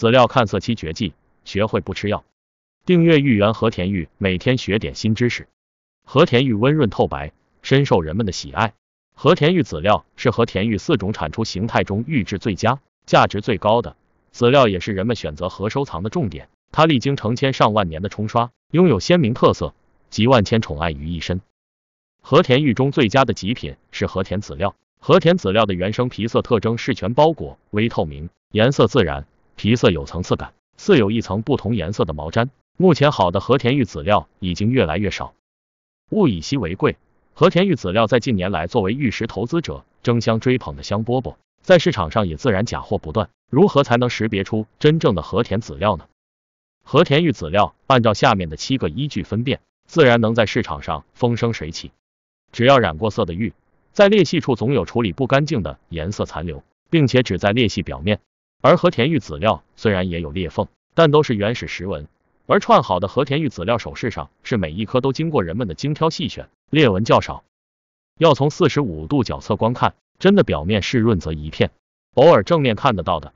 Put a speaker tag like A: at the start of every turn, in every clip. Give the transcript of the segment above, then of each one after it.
A: 籽料看色期绝技，学会不吃药。订阅玉圆和田玉，每天学点新知识。和田玉温润透白，深受人们的喜爱。和田玉籽料是和田玉四种产出形态中玉质最佳、价值最高的籽料，也是人们选择和收藏的重点。它历经成千上万年的冲刷，拥有鲜明特色，集万千宠爱于一身。和田玉中最佳的极品是和田籽料。和田籽料的原生皮色特征是全包裹、微透明，颜色自然。皮色有层次感，似有一层不同颜色的毛毡。目前好的和田玉籽料已经越来越少，物以稀为贵。和田玉籽料在近年来作为玉石投资者争相追捧的香饽饽，在市场上也自然假货不断。如何才能识别出真正的和田籽料呢？和田玉籽料按照下面的七个依据分辨，自然能在市场上风生水起。只要染过色的玉，在裂隙处总有处理不干净的颜色残留，并且只在裂隙表面。而和田玉籽料虽然也有裂缝，但都是原始石纹，而串好的和田玉籽料首饰上是每一颗都经过人们的精挑细选，裂纹较少。要从四十五度角侧光看，真的表面是润泽一片，偶尔正面看得到的，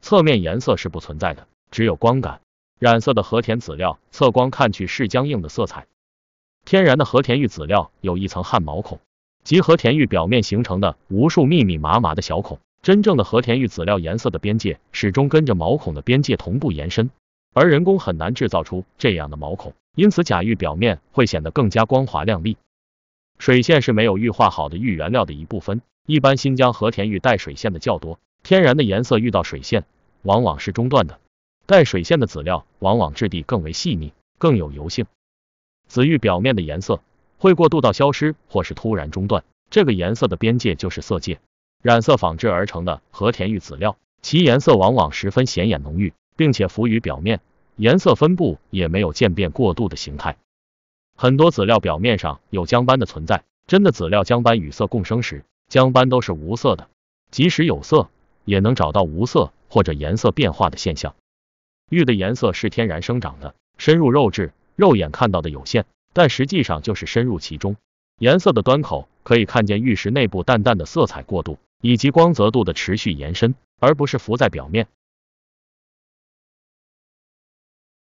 A: 侧面颜色是不存在的，只有光感。染色的和田籽料侧光看去是僵硬的色彩，天然的和田玉籽料有一层汗毛孔，即和田玉表面形成的无数密密麻麻的小孔。真正的和田玉籽料颜色的边界始终跟着毛孔的边界同步延伸，而人工很难制造出这样的毛孔，因此假玉表面会显得更加光滑亮丽。水线是没有玉化好的玉原料的一部分，一般新疆和田玉带水线的较多，天然的颜色遇到水线往往是中断的。带水线的籽料往往质地更为细腻，更有油性。紫玉表面的颜色会过渡到消失或是突然中断，这个颜色的边界就是色界。染色仿制而成的和田玉籽料，其颜色往往十分显眼浓郁，并且浮于表面，颜色分布也没有渐变过度的形态。很多籽料表面上有浆斑的存在，真的籽料浆斑与色共生时，浆斑都是无色的，即使有色，也能找到无色或者颜色变化的现象。玉的颜色是天然生长的，深入肉质，肉眼看到的有限，但实际上就是深入其中，颜色的端口可以看见玉石内部淡淡的色彩过渡。以及光泽度的持续延伸，而不是浮在表面。